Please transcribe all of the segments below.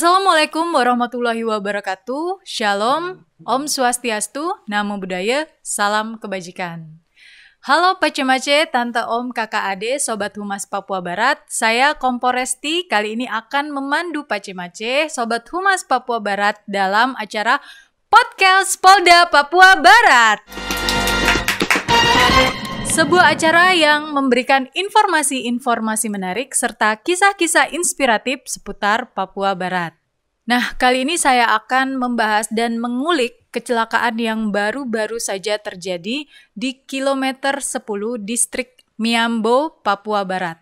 Assalamualaikum warahmatullahi wabarakatuh. Shalom, Om Swastiastu, Namo Buddhaya, Salam Kebajikan. Halo Pacemace, Tante Om, Kakak Ade, Sobat Humas Papua Barat. Saya Komporesti, kali ini akan memandu Pacemace, Sobat Humas Papua Barat dalam acara Podcast Polda Papua Barat. Sebuah acara yang memberikan informasi-informasi menarik serta kisah-kisah inspiratif seputar Papua Barat. Nah, kali ini saya akan membahas dan mengulik kecelakaan yang baru-baru saja terjadi di kilometer 10 distrik Miambo, Papua Barat.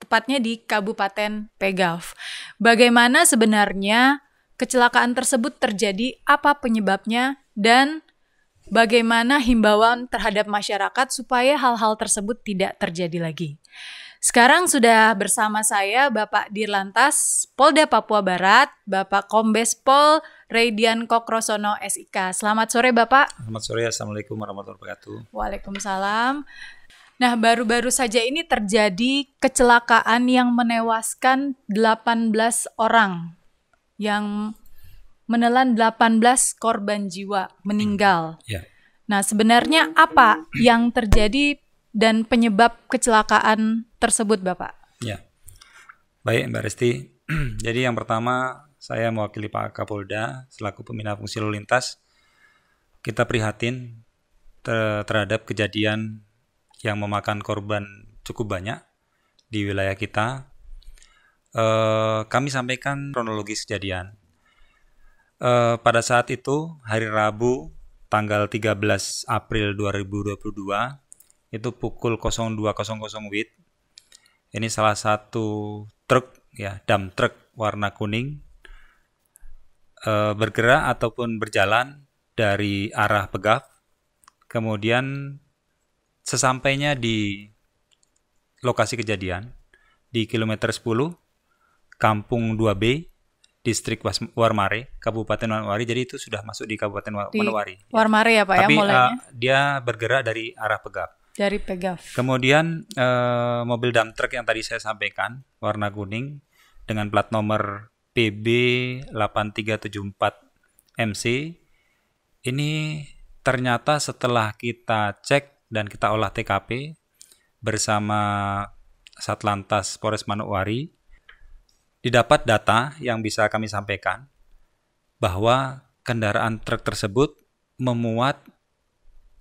Tepatnya di Kabupaten Pegaf. Bagaimana sebenarnya kecelakaan tersebut terjadi, apa penyebabnya, dan bagaimana himbauan terhadap masyarakat supaya hal-hal tersebut tidak terjadi lagi. Sekarang sudah bersama saya Bapak Dirlantas Polda Papua Barat, Bapak Kombes Pol Radian Kokrosono SIK. Selamat sore Bapak. Selamat sore, Assalamualaikum warahmatullahi wabarakatuh. Waalaikumsalam. Nah, baru-baru saja ini terjadi kecelakaan yang menewaskan 18 orang yang menelan 18 korban jiwa meninggal. Hmm, yeah. Nah, sebenarnya apa yang terjadi dan penyebab kecelakaan tersebut, Bapak? Ya. Baik, Mbak Resti. Jadi yang pertama, saya mewakili Pak Kapolda selaku pembina fungsi lalu lintas. Kita prihatin ter terhadap kejadian yang memakan korban cukup banyak di wilayah kita. E, kami sampaikan kronologis kejadian uh, pada saat itu hari Rabu tanggal 13 April 2022 itu pukul 02.00 WIT Ini salah satu truk ya, dam truk warna kuning uh, bergerak ataupun berjalan dari arah Pegaf. Kemudian sesampainya di lokasi kejadian di kilometer 10 Kampung 2B distrik Warmare, Kabupaten Warmare. Jadi itu sudah masuk di Kabupaten di Manowari. Warmare ya, Pak ya, Tapi, ya mulainya. Uh, dia bergerak dari arah Pegap. Dari Pegap. Kemudian uh, mobil dump truck yang tadi saya sampaikan warna kuning dengan plat nomor PB 8374 MC ini ternyata setelah kita cek dan kita olah TKP bersama Satlantas Polres Manokwari didapat data yang bisa kami sampaikan bahwa kendaraan truk tersebut memuat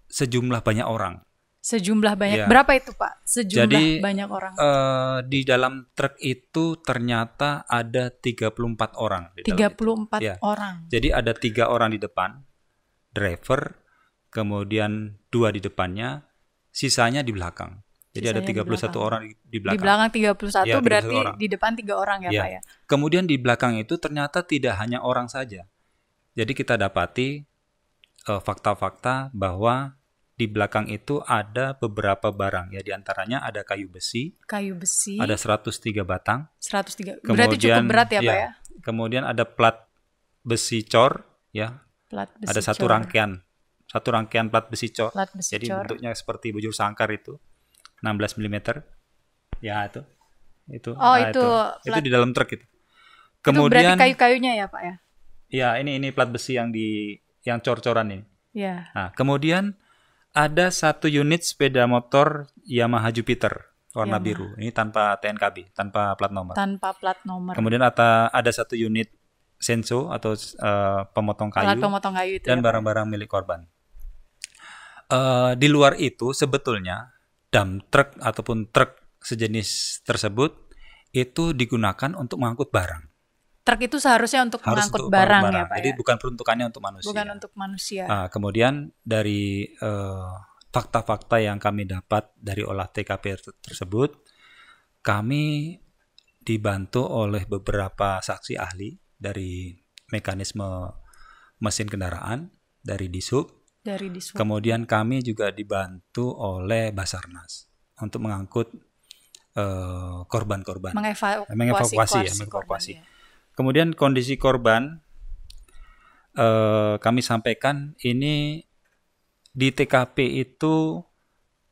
sejumlah banyak orang. Sejumlah banyak. Ya. Berapa itu, Pak? Sejumlah Jadi, banyak orang. Uh, di dalam truk itu ternyata ada 34 orang. Di 34 ya. orang. Jadi ada tiga orang di depan, driver, kemudian dua di depannya, sisanya di belakang. Jadi Sisanya ada 31 di orang di belakang. Di belakang 31 ya, 31 berarti orang. di depan tiga orang ya, ya Pak ya. Kemudian di belakang itu ternyata tidak hanya orang saja. Jadi kita dapati eh, fakta-fakta uh, bahwa di belakang itu ada beberapa barang ya diantaranya ada kayu besi kayu besi ada 103 batang 103 kemudian, berarti cukup berat ya, ya pak iya. ya kemudian ada plat besi cor ya plat besi ada satu rangkaian satu rangkaian plat besi cor plat besi jadi cor. bentuknya seperti bujur sangkar itu 16 mm ya itu itu oh nah, itu itu. itu di dalam truk itu kemudian itu berarti kayu-kayunya ya pak ya ya ini ini plat besi yang di yang cor-coran ini ya nah kemudian ada satu unit sepeda motor Yamaha Jupiter warna Yamaha. biru ini tanpa TNKB tanpa plat nomor tanpa plat nomor kemudian ada ada satu unit senso atau uh, pemotong kayu, Alat pemotong kayu itu dan ya, barang-barang ya, milik korban. Uh, di luar itu sebetulnya dump truck ataupun truk sejenis tersebut itu digunakan untuk mengangkut barang. Truk itu seharusnya untuk Harus mengangkut untuk barang, barang ya Pak. Jadi ya? bukan peruntukannya untuk manusia. Bukan untuk manusia. Nah, kemudian dari eh, fakta-fakta uh, yang kami dapat dari olah TKP tersebut, kami dibantu oleh beberapa saksi ahli dari mekanisme mesin kendaraan dari Dishub dari Kemudian kami juga dibantu oleh Basarnas untuk mengangkut eh, korban-korban. Uh, mengevakuasi, mengevakuasi ya, mengevakuasi. Korban, ya. Kemudian kondisi korban uh, kami sampaikan ini di TKP itu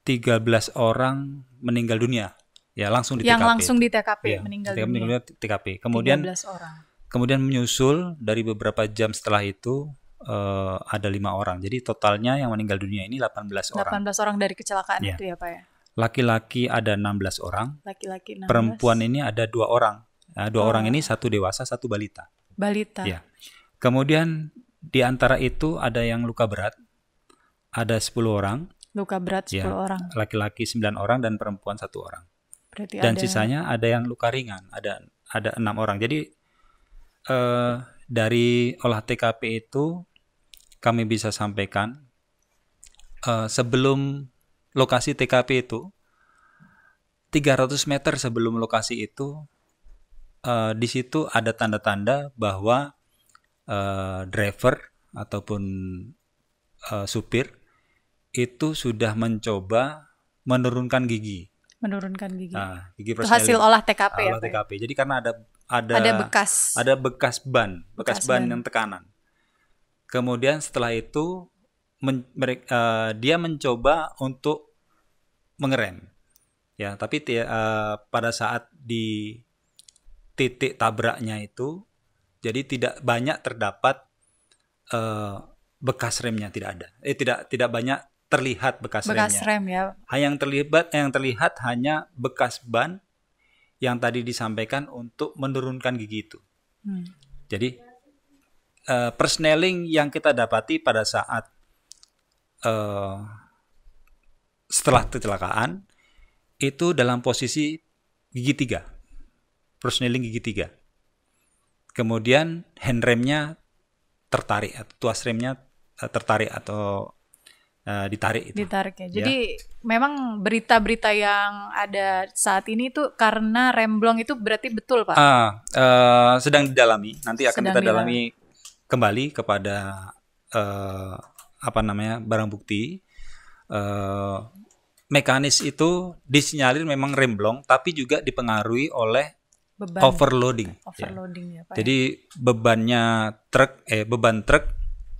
13 orang meninggal dunia. Ya, langsung di yang TKP. Yang langsung di TKP ya, meninggal TKP, dunia. TKP. Kemudian 13 orang. Kemudian menyusul dari beberapa jam setelah itu uh, ada lima orang. Jadi totalnya yang meninggal dunia ini 18 orang. 18 orang dari kecelakaan yeah. itu ya Pak ya? Laki-laki ada 16 orang. Laki-laki 16. Perempuan ini ada dua orang. Nah, dua oh. orang ini satu dewasa, satu balita. Balita. Ya. Kemudian di antara itu ada yang luka berat. Ada 10 orang. Luka berat 10 ya. orang. Laki-laki 9 orang dan perempuan satu orang. Berarti dan ada... sisanya ada yang luka ringan, ada ada enam orang. Jadi eh, dari olah TKP itu kami bisa sampaikan uh, sebelum lokasi TKP itu 300 meter sebelum lokasi itu uh, di situ ada tanda-tanda bahwa uh, driver ataupun uh, supir itu sudah mencoba menurunkan gigi. Menurunkan gigi. Nah, gigi itu hasil olah TKP ya, olah ya. TKP. Jadi karena ada ada ada bekas ada bekas ban, bekas, bekas ban, ban yang tekanan. Kemudian setelah itu men, mereka, uh, eh, dia mencoba untuk mengerem. Ya, tapi uh, pada saat di titik tabraknya itu jadi tidak banyak terdapat uh, bekas remnya tidak ada. Eh tidak tidak banyak terlihat bekas, bekas remnya. rem ya. Yang terlibat yang terlihat hanya bekas ban yang tadi disampaikan untuk menurunkan gigi itu. Hmm. Jadi Eh, personeling yang kita dapati pada saat uh, setelah kecelakaan itu dalam posisi gigi tiga, personeling gigi tiga. Kemudian hand remnya tertarik atau tuas remnya eh, tertarik atau uh, ditarik itu. Ditarik ya. ya. Jadi ya. memang berita-berita yang ada saat ini itu karena remblong itu berarti betul pak? Uh, uh, sedang didalami. Nanti akan sedang kita dalami kembali kepada uh, apa namanya barang bukti uh, mekanis itu disinyalir memang remblong tapi juga dipengaruhi oleh beban. overloading. Overloading ya. ya Pak. Jadi ya. bebannya truk eh beban truk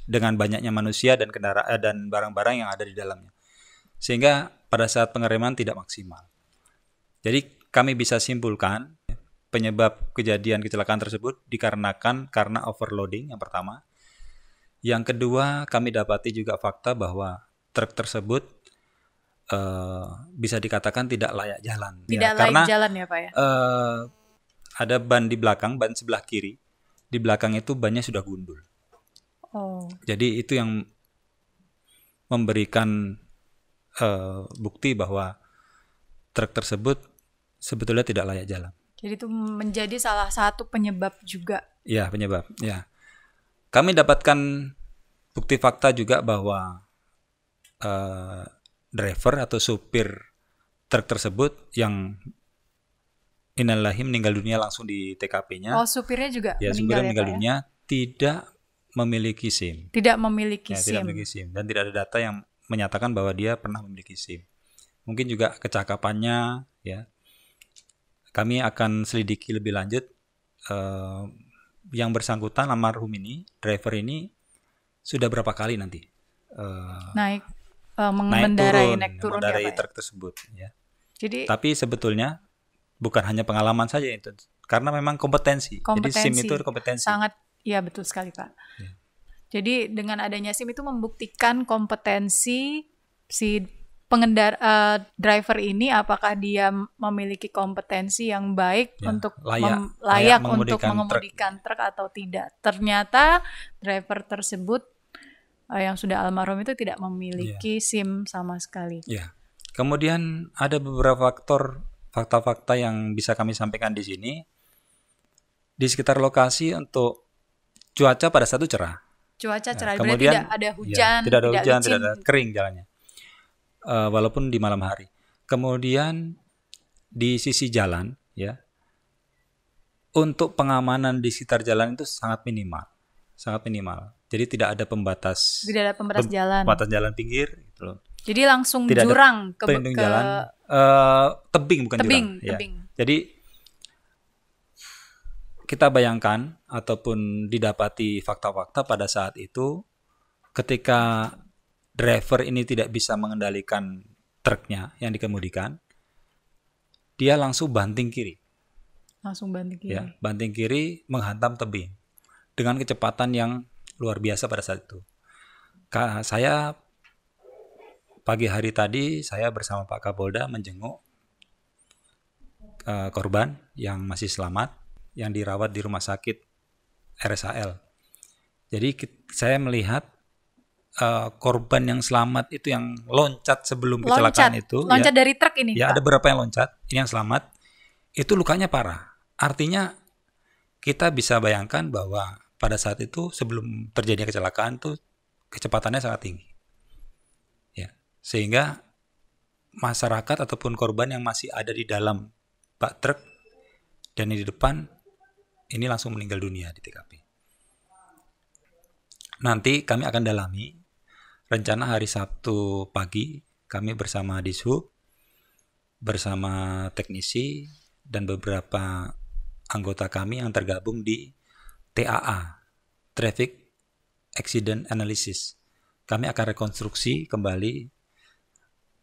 dengan banyaknya manusia dan kendaraan eh, dan barang-barang yang ada di dalamnya. Sehingga pada saat pengereman tidak maksimal. Jadi kami bisa simpulkan penyebab kejadian kecelakaan tersebut dikarenakan karena overloading yang pertama. Yang kedua, kami dapati juga fakta bahwa truk tersebut uh, bisa dikatakan tidak layak jalan. Ya, tidak ya. layak Karena, jalan ya Pak ya? Uh, ada ban di belakang, ban sebelah kiri. Di belakang itu bannya sudah gundul. Oh. Jadi itu yang memberikan uh, bukti bahwa truk tersebut sebetulnya tidak layak jalan. Jadi itu menjadi salah satu penyebab juga. Iya penyebab. Ya. Kami dapatkan bukti fakta juga bahwa uh, driver atau supir truk tersebut yang innalillahi meninggal dunia langsung di TKP-nya. Oh, supirnya juga iya, ya, meninggal, supirnya meninggal ya, tidak memiliki SIM. Tidak memiliki ya, SIM. Tidak memiliki SIM dan tidak ada data yang menyatakan bahwa dia pernah memiliki SIM. Mungkin juga kecakapannya ya kami akan selidiki lebih lanjut uh, yang bersangkutan almarhum ini driver ini sudah berapa kali nanti uh, naik uh, mengendarai naik turun, naik turun ya, ya, truk tersebut ya. Jadi tapi sebetulnya bukan hanya pengalaman saja itu karena memang kompetensi. kompetensi. Jadi SIM itu kompetensi. Sangat ya betul sekali, Pak. Ya. Jadi dengan adanya SIM itu membuktikan kompetensi si pengendara uh, eh, driver ini apakah dia memiliki kompetensi yang baik ya, untuk layak, layak, untuk mengemudikan truk. truk atau tidak. Ternyata driver tersebut uh, yang sudah almarhum itu tidak memiliki ya. SIM sama sekali. Ya. Kemudian ada beberapa faktor fakta-fakta yang bisa kami sampaikan di sini. Di sekitar lokasi untuk cuaca pada satu cerah. Cuaca nah, cerah, ya, kemudian tidak ada ya, hujan, ya, tidak ada hujan, tidak ada kering jalannya uh, walaupun di malam hari. Kemudian di sisi jalan ya untuk pengamanan di sekitar jalan itu sangat minimal, sangat minimal. Jadi tidak ada pembatas. Tidak ada pembatas jalan. Pembatas jalan pinggir gitu loh. Jadi langsung tidak jurang ke ke... jalan. Uh, tebing bukan tebing, jurang. Ya. Tebing. Jadi kita bayangkan ataupun didapati fakta-fakta pada saat itu ketika driver ini tidak bisa mengendalikan truknya yang dikemudikan, dia langsung banting kiri. Langsung banting kiri. Ya, banting kiri menghantam tebing dengan kecepatan yang luar biasa pada saat itu. saya pagi hari tadi saya bersama Pak Kapolda menjenguk eh, korban yang masih selamat yang dirawat di rumah sakit RSAL. Jadi saya melihat Eh, korban yang selamat itu yang loncat sebelum loncat. kecelakaan itu. Loncat ya, dari truk ini. Ya, Pak. ada berapa yang loncat, ini yang selamat. Itu lukanya parah. Artinya kita bisa bayangkan bahwa pada saat itu sebelum terjadinya kecelakaan tuh kecepatannya sangat tinggi. Ya, sehingga masyarakat ataupun korban yang masih ada di dalam bak truk dan yang di depan ini langsung meninggal dunia di TKP. Nanti kami akan dalami rencana hari Sabtu pagi kami bersama Dishub, bersama teknisi dan beberapa anggota kami yang tergabung di TAA, Traffic Accident Analysis. Kami akan rekonstruksi kembali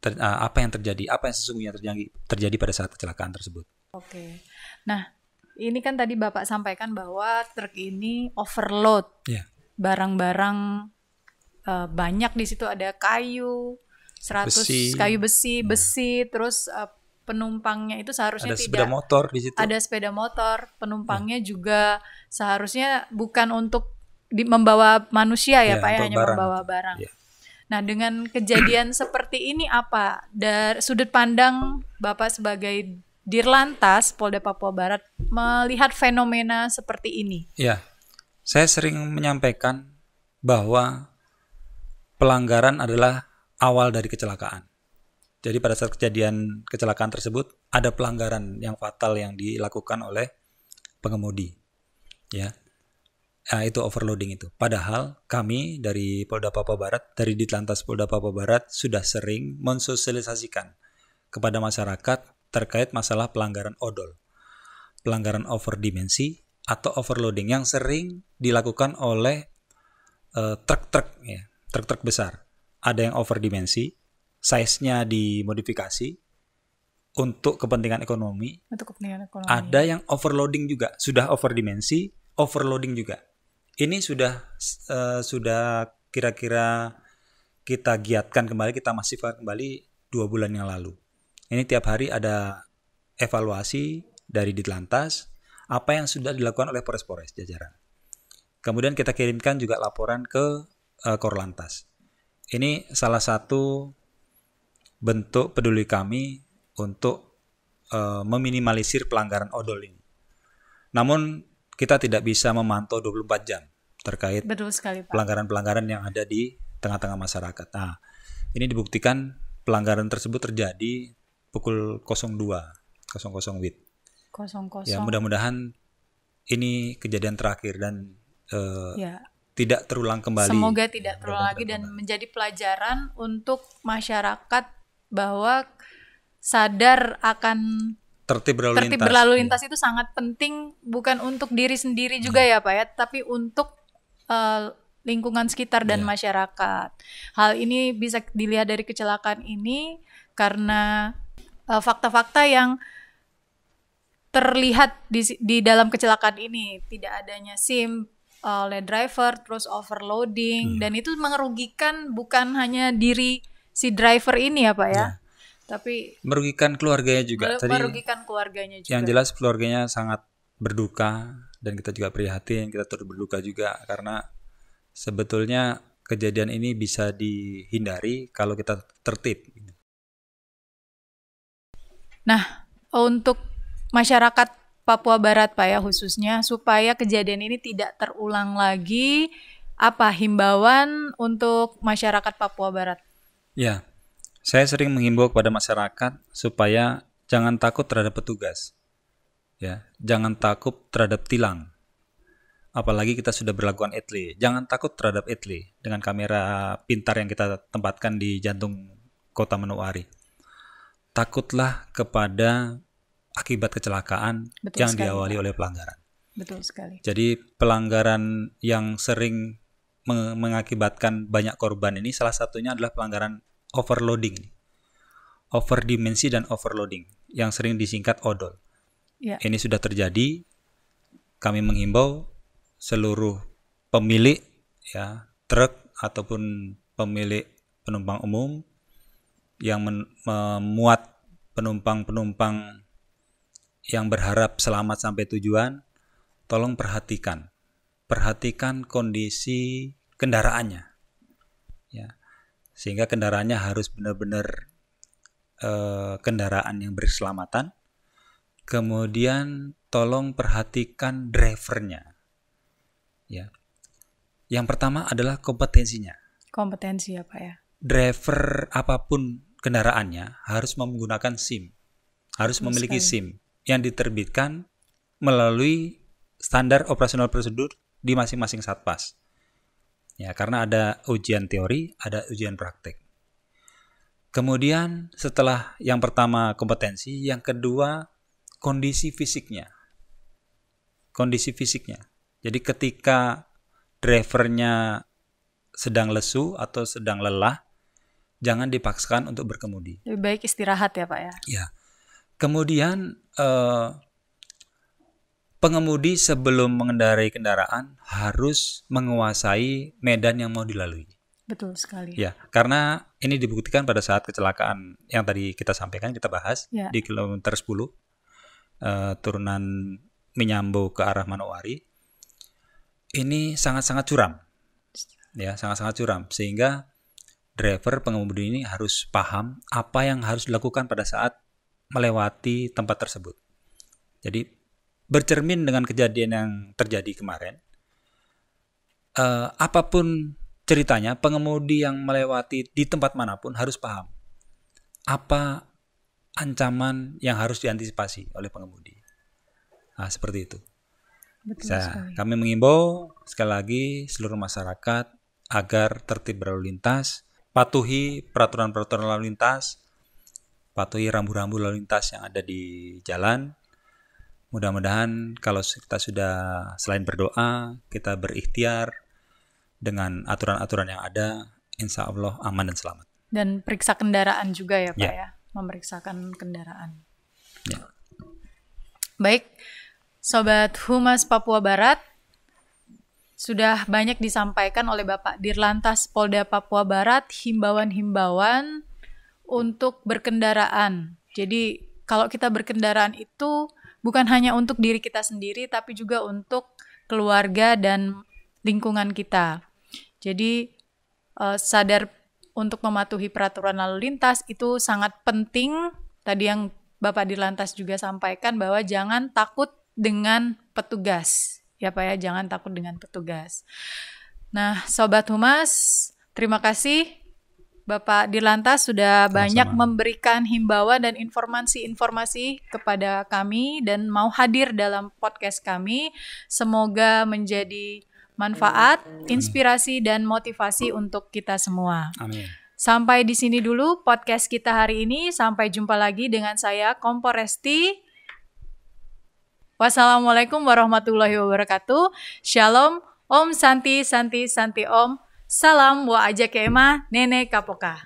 ter, uh, apa yang terjadi, apa yang sesungguhnya terjadi, terjadi pada saat kecelakaan tersebut. Oke. Nah, ini kan tadi Bapak sampaikan bahwa truk ini overload. barang iya. Barang-barang Eh, banyak di situ ada kayu 100 besi. kayu besi besi hmm. terus uh, penumpangnya itu seharusnya ada tidak sepeda motor di situ. Ada sepeda motor, penumpangnya hmm. juga seharusnya bukan untuk di, membawa manusia ya, ya Pak, ya, hanya barang. membawa barang. Ya. Nah, dengan kejadian seperti ini apa dari sudut pandang Bapak sebagai Dirlantas Polda Papua Barat melihat fenomena seperti ini? Ya. Saya sering menyampaikan bahwa pelanggaran adalah awal dari kecelakaan. Jadi pada saat kejadian kecelakaan tersebut ada pelanggaran yang fatal yang dilakukan oleh pengemudi. Ya. Nah, itu overloading itu. Padahal kami dari Polda Papua Barat, dari Ditlantas Polda Papua Barat sudah sering mensosialisasikan kepada masyarakat terkait masalah pelanggaran odol. Pelanggaran overdimensi atau overloading yang sering dilakukan oleh eh, truk-truk ya truk-truk besar. Ada yang over dimensi size-nya dimodifikasi untuk kepentingan ekonomi. Untuk kepentingan ekonomi. Ada yang overloading juga, sudah over dimensi overloading juga. Ini sudah uh, sudah kira-kira kita giatkan kembali, kita masifkan kembali dua bulan yang lalu. Ini tiap hari ada evaluasi dari Ditlantas, apa yang sudah dilakukan oleh Polres-Polres jajaran. Kemudian kita kirimkan juga laporan ke uh, eh, Korlantas. Ini salah satu bentuk peduli kami untuk uh, meminimalisir pelanggaran odol ini. Namun kita tidak bisa memantau 24 jam terkait pelanggaran-pelanggaran yang ada di tengah-tengah masyarakat. Nah, ini dibuktikan pelanggaran tersebut terjadi pukul 02.00 00 Ya, mudah-mudahan ini kejadian terakhir dan uh, ya tidak terulang kembali. Semoga tidak terulang lagi dan menjadi pelajaran untuk masyarakat bahwa sadar akan tertib berlalu lintas. tertib berlalu iya. lintas itu sangat penting bukan untuk diri sendiri iya. juga hmm. ya Pak ya, tapi untuk uh, lingkungan sekitar dan yeah. masyarakat. Hal ini bisa dilihat dari kecelakaan ini karena eh, fakta-fakta uh, yang terlihat di, di dalam kecelakaan ini tidak adanya SIM oleh uh, driver terus overloading hmm. dan itu merugikan bukan hanya diri si driver ini ya pak ya, ya. tapi merugikan keluarganya juga Tadi merugikan keluarganya juga yang jelas keluarganya sangat berduka dan kita juga prihatin kita turut berduka juga karena sebetulnya kejadian ini bisa dihindari kalau kita tertib gitu. nah untuk masyarakat Papua Barat Pak ya khususnya supaya kejadian ini tidak terulang lagi apa himbauan untuk masyarakat Papua Barat? Ya, saya sering menghimbau kepada masyarakat supaya jangan takut terhadap petugas. Ya, jangan takut terhadap tilang. Apalagi kita sudah berlakukan etli, Jangan takut terhadap etli dengan kamera pintar yang kita tempatkan di jantung kota Manuari. Takutlah kepada akibat kecelakaan Betul yang sekali, diawali oleh pelanggaran. Betul sekali. Jadi pelanggaran yang sering mengakibatkan banyak korban ini salah satunya adalah pelanggaran overloading. Overdimensi dan overloading yang sering disingkat odol. Ya. Ini sudah terjadi. Kami menghimbau seluruh pemilik ya truk ataupun pemilik penumpang umum yang memuat penumpang-penumpang yang berharap selamat sampai tujuan, tolong perhatikan. Perhatikan kondisi kendaraannya. Ya. Sehingga kendaraannya harus benar-benar eh, kendaraan yang berselamatan. Kemudian tolong perhatikan drivernya. Ya. Yang pertama adalah kompetensinya. Kompetensi apa ya, ya. Driver apapun kendaraannya harus menggunakan SIM. Harus memiliki SIM yang diterbitkan melalui standar operasional prosedur di masing-masing satpas. Ya, karena ada ujian teori, ada ujian praktik. Kemudian setelah yang pertama kompetensi, yang kedua kondisi fisiknya. Kondisi fisiknya. Jadi ketika drivernya sedang lesu atau sedang lelah, jangan dipaksakan untuk berkemudi. Lebih baik istirahat ya Pak ya? Ya, Kemudian eh, pengemudi sebelum mengendarai kendaraan harus menguasai medan yang mau dilalui. Betul sekali. Ya, karena ini dibuktikan pada saat kecelakaan yang tadi kita sampaikan kita bahas ya. di kilometer 10 eh, turunan menyambu ke arah Manowari. Ini sangat-sangat curam. Ya, sangat-sangat curam sehingga driver pengemudi ini harus paham apa yang harus dilakukan pada saat melewati tempat tersebut. Jadi bercermin dengan kejadian yang terjadi kemarin, eh, apapun ceritanya, pengemudi yang melewati di tempat manapun harus paham apa ancaman yang harus diantisipasi oleh pengemudi. Nah, seperti itu. Betul Saya, sekali. Kami mengimbau sekali lagi seluruh masyarakat agar tertib berlalu lintas, patuhi peraturan-peraturan lalu lintas, patuhi rambu-rambu lalu lintas yang ada di jalan. Mudah-mudahan kalau kita sudah selain berdoa, kita berikhtiar dengan aturan-aturan yang ada, insya Allah aman dan selamat. Dan periksa kendaraan juga ya Pak yeah. ya, memeriksakan kendaraan. Yeah. Baik, Sobat Humas Papua Barat, sudah banyak disampaikan oleh Bapak Dirlantas Polda Papua Barat himbauan-himbauan untuk berkendaraan. Jadi kalau kita berkendaraan itu bukan hanya untuk diri kita sendiri tapi juga untuk keluarga dan lingkungan kita. Jadi eh, sadar untuk mematuhi peraturan lalu lintas itu sangat penting. Tadi yang Bapak di lantas juga sampaikan bahwa jangan takut dengan petugas. Ya Pak ya, jangan takut dengan petugas. Nah, Sobat Humas, terima kasih Bapak Dirlantas sudah banyak Sama. memberikan himbauan dan informasi-informasi kepada kami dan mau hadir dalam podcast kami. Semoga menjadi manfaat, inspirasi dan motivasi untuk kita semua. Amin. Sampai di sini dulu podcast kita hari ini. Sampai jumpa lagi dengan saya Kompor Resti. Wassalamualaikum warahmatullahi wabarakatuh. Shalom. Om Santi Santi Santi Om. Salam wa aja kema Nenek Kapoka.